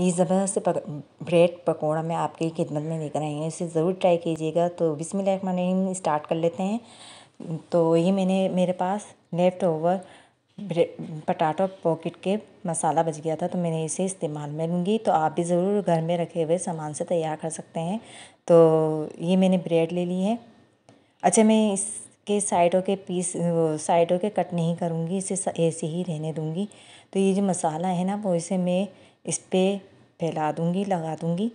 ये ज़बरदस्त से पक ब्रेड पकौड़ा मैं आपकी खिदमत में लेकर आई हूँ इसे ज़रूर ट्राई कीजिएगा तो बिस्मिल्लाहिर्रहमानिर्रहीम स्टार्ट कर लेते हैं तो ये मैंने मेरे पास लेफ़्ट ओवर पटाटो पॉकेट के मसाला बच गया था तो मैंने इसे इस्तेमाल में लूँगी तो आप भी ज़रूर घर में रखे हुए सामान से तैयार कर सकते हैं तो ये मैंने ब्रेड ले ली है अच्छा मैं इसके साइडों के पीस साइडों के कट नहीं करूँगी इसे ऐसे ही रहने दूँगी तो ये जो मसाला है ना वो इसे मैं इस पर फैला दूँगी लगा दूँगी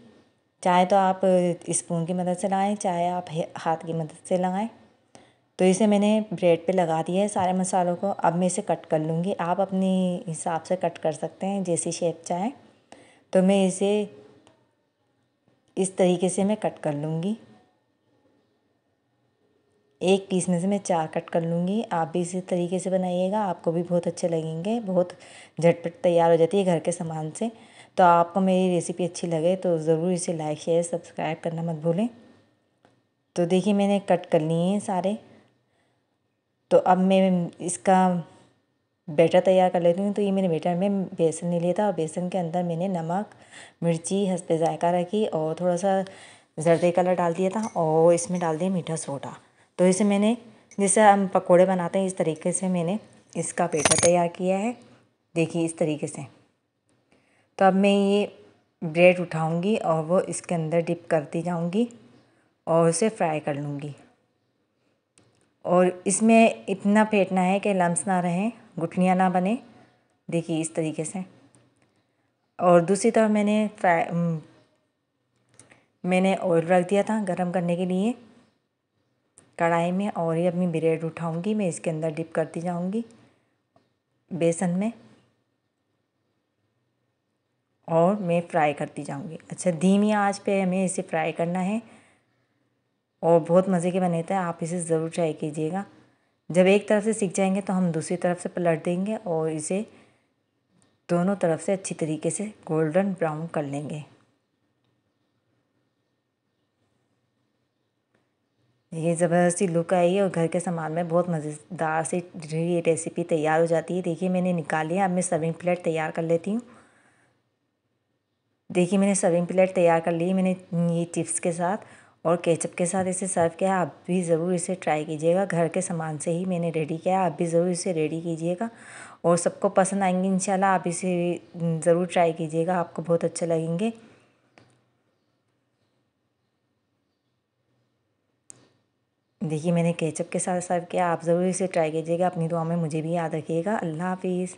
चाहे तो आप इस्पून की मदद से लगाएँ चाहे आप हाथ की मदद से लगाएँ तो इसे मैंने ब्रेड पे लगा दिया है सारे मसालों को अब मैं इसे कट कर लूँगी आप अपने हिसाब से कट कर सकते हैं जैसी शेप चाहें तो मैं इसे इस तरीके से मैं कट कर लूँगी एक पीस में से मैं चार कट कर लूँगी आप भी इसी तरीके से बनाइएगा आपको भी बहुत अच्छे लगेंगे बहुत झटपट तैयार हो जाती है घर के सामान से तो आपको मेरी रेसिपी अच्छी लगे तो ज़रूर इसे लाइक शेयर सब्सक्राइब करना मत भूलें तो देखिए मैंने कट कर लिए हैं सारे तो अब मैं इसका बेटर तैयार कर लेती हूँ तो ये मैंने बेटर में बेसन ले लिया था और बेसन के अंदर मैंने नमक मिर्ची हंसते जायका रखी और थोड़ा सा जर्दे कलर डाल दिया था और इसमें डाल दिया मीठा सोडा तो इसे मैंने जैसे हम पकोड़े बनाते हैं इस तरीके से मैंने इसका पेठा तैयार किया है देखिए इस तरीके से तो अब मैं ये ब्रेड उठाऊंगी और वो इसके अंदर डिप करती जाऊंगी और उसे फ्राई कर लूँगी और इसमें इतना फेंटना है कि लम्स ना रहें गुठलियाँ ना बने देखिए इस तरीके से और दूसरी तरफ मैंने फ्राई मैंने ऑयल रख दिया था गर्म करने के लिए कढ़ाई में और ही अपनी ब्रेड उठाऊँगी मैं इसके अंदर डिप करती जाऊँगी बेसन में और मैं फ्राई करती जाऊँगी अच्छा धीमी आंच पे हमें इसे फ्राई करना है और बहुत मज़े के बने थे आप इसे ज़रूर ट्राई कीजिएगा जब एक तरफ से सीख जाएंगे तो हम दूसरी तरफ से पलट देंगे और इसे दोनों तरफ से अच्छी तरीके से गोल्डन ब्राउन कर लेंगे ये ज़बरदस्ती लुक आई है और घर के सामान में बहुत मज़ेदार सी ये रेसिपी तैयार हो जाती है देखिए मैंने निकाली है अब मैं सर्विंग प्लेट तैयार कर लेती हूँ देखिए मैंने सर्विंग प्लेट तैयार कर ली मैंने ये चिप्स के साथ और केचप के साथ इसे सर्व किया आप भी ज़रूर इसे ट्राई कीजिएगा घर के सामान से ही मैंने रेडी किया आप भी ज़रूर इसे रेडी कीजिएगा और सबको पसंद आएंगे इंशाल्लाह आप इसे ज़रूर ट्राई कीजिएगा आपको बहुत अच्छे लगेंगे देखिए मैंने केचप के साथ सर्व किया आप ज़रूर इसे ट्राई कीजिएगा अपनी दुआ में मुझे भी याद रखिएगा अल्लाह हाफिज़